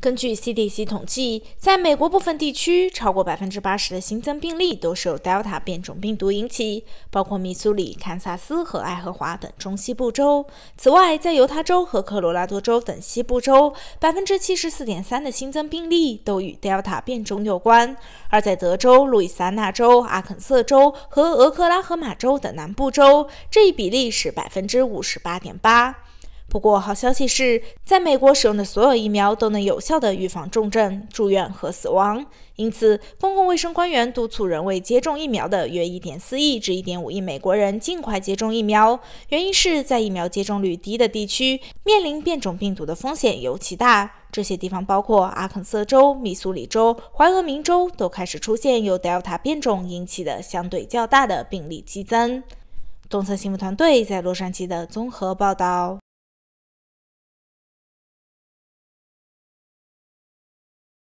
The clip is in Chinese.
根据 CDC 统计，在美国部分地区，超过百分之八十的新增病例都是由 Delta 变种病毒引起，包括密苏里、堪萨斯和爱荷华等中西部州。此外，在犹他州和科罗拉多州等西部州，百分之七十四点三的新增病例都与 Delta 变种有关；而在德州、路易斯安那州、阿肯色州和俄克拉荷马州等南部州，这一比例是百分之五十八点八。不过，好消息是，在美国使用的所有疫苗都能有效地预防重症、住院和死亡。因此，公共卫生官员督促仍未接种疫苗的约一点四亿至一点五亿美国人尽快接种疫苗。原因是在疫苗接种率低的地区，面临变种病毒的风险尤其大。这些地方包括阿肯色州、密苏里州、怀俄明州，都开始出现由德尔塔变种引起的相对较大的病例激增。《东森新闻》团队在洛杉矶的综合报道。